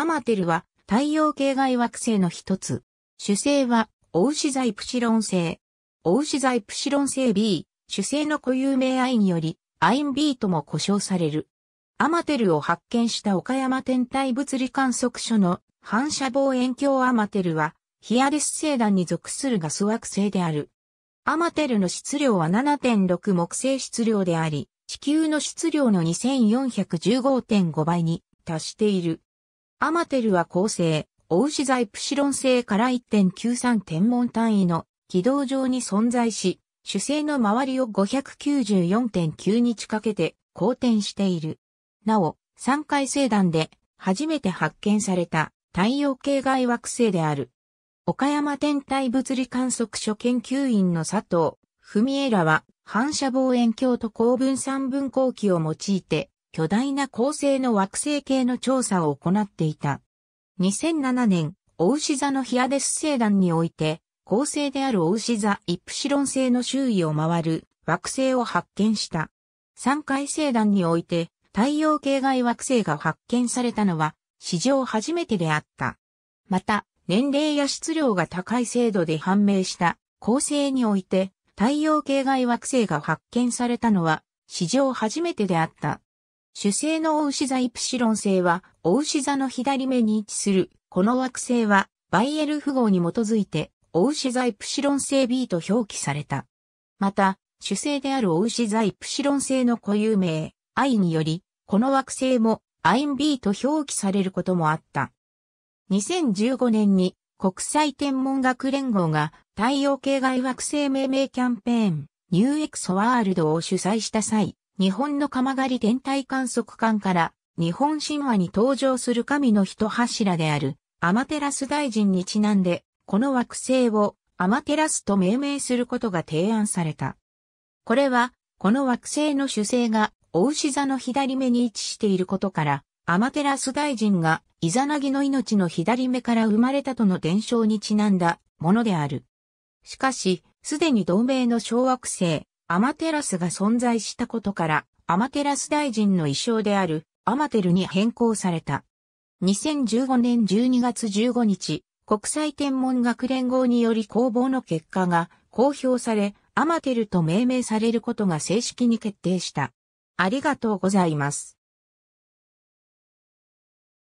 アマテルは太陽系外惑星の一つ。主星は、オウシザイプシロン星。オウシザイプシロン星 B、主星の固有名アインより、アイン B とも呼称される。アマテルを発見した岡山天体物理観測所の反射望遠鏡アマテルは、ヒアデス星団に属するガス惑星である。アマテルの質量は7.6木星質量であり、地球の質量の2415.5倍に達している。アマテルは構成、オウシザイプシロン星から1.93天文単位の軌道上に存在し、主星の周りを594.9日かけて公転している。なお、三回星団で初めて発見された太陽系外惑星である。岡山天体物理観測所研究員の佐藤文枝らは反射望遠鏡と高分散分光器を用いて巨大な恒星の惑星系の調査を行っていた。2007年、ウシ座のヒアデス星団において、恒星であるオウシ座イプシロン星の周囲を回る惑星を発見した。三回星団において太陽系外惑星が発見されたのは史上初めてであった。また、年齢や質量が高い精度で判明した恒星において太陽系外惑星が発見されたのは史上初めてであった。主星のウ牛座イプシロン星は、ウ牛座の左目に位置する、この惑星は、バイエル符号に基づいて、ウ牛座イプシロン星 B と表記された。また、主星であるウ牛座イプシロン星の固有名、アイにより、この惑星も、アイン B と表記されることもあった。2015年に、国際天文学連合が、太陽系外惑星命名キャンペーン、ニューエクソワールドを主催した際、日本の鎌狩り天体観測艦から日本神話に登場する神の一柱であるアマテラス大臣にちなんで、この惑星をアマテラスと命名することが提案された。これは、この惑星の主星が、お牛座の左目に位置していることから、アマテラス大臣が、イザナギの命の左目から生まれたとの伝承にちなんだものである。しかし、すでに同盟の小惑星、アマテラスが存在したことから、アマテラス大臣の衣装であるアマテルに変更された。2015年12月15日、国際天文学連合により公募の結果が公表され、アマテルと命名されることが正式に決定した。ありがとうございます。